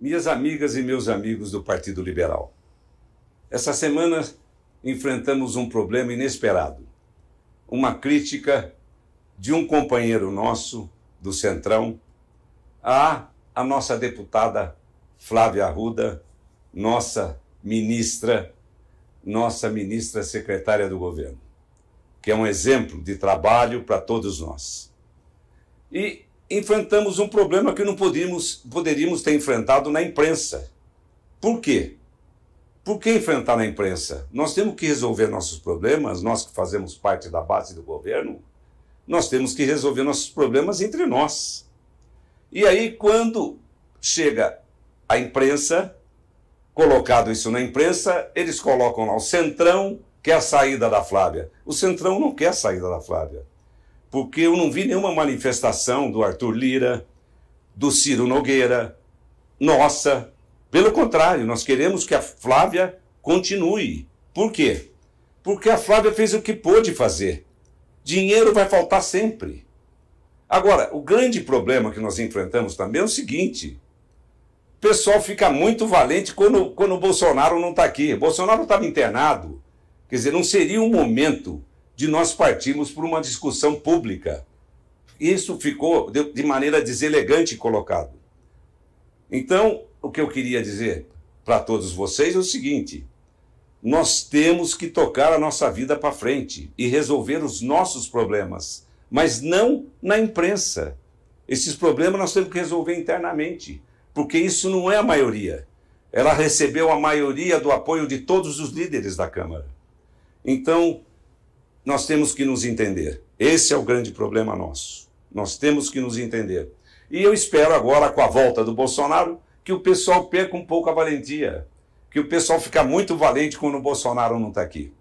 minhas amigas e meus amigos do Partido Liberal. Essa semana enfrentamos um problema inesperado. Uma crítica de um companheiro nosso do Centrão a a nossa deputada Flávia Arruda, nossa ministra, nossa ministra secretária do governo, que é um exemplo de trabalho para todos nós. E enfrentamos um problema que não poderíamos ter enfrentado na imprensa. Por quê? Por que enfrentar na imprensa? Nós temos que resolver nossos problemas, nós que fazemos parte da base do governo, nós temos que resolver nossos problemas entre nós. E aí, quando chega a imprensa, colocado isso na imprensa, eles colocam lá o Centrão quer é a saída da Flávia. O Centrão não quer a saída da Flávia porque eu não vi nenhuma manifestação do Arthur Lira, do Ciro Nogueira, nossa. Pelo contrário, nós queremos que a Flávia continue. Por quê? Porque a Flávia fez o que pôde fazer. Dinheiro vai faltar sempre. Agora, o grande problema que nós enfrentamos também é o seguinte: o pessoal fica muito valente quando, quando o Bolsonaro não está aqui. O Bolsonaro estava internado. Quer dizer, não seria um momento de nós partirmos para uma discussão pública. Isso ficou de maneira deselegante colocado. Então, o que eu queria dizer para todos vocês é o seguinte: nós temos que tocar a nossa vida para frente e resolver os nossos problemas, mas não na imprensa. Esses problemas nós temos que resolver internamente, porque isso não é a maioria. Ela recebeu a maioria do apoio de todos os líderes da Câmara. Então, nós temos que nos entender. Esse é o grande problema nosso. Nós temos que nos entender. E eu espero agora, com a volta do Bolsonaro, que o pessoal perca um pouco a valentia. Que o pessoal fica muito valente quando o Bolsonaro não está aqui.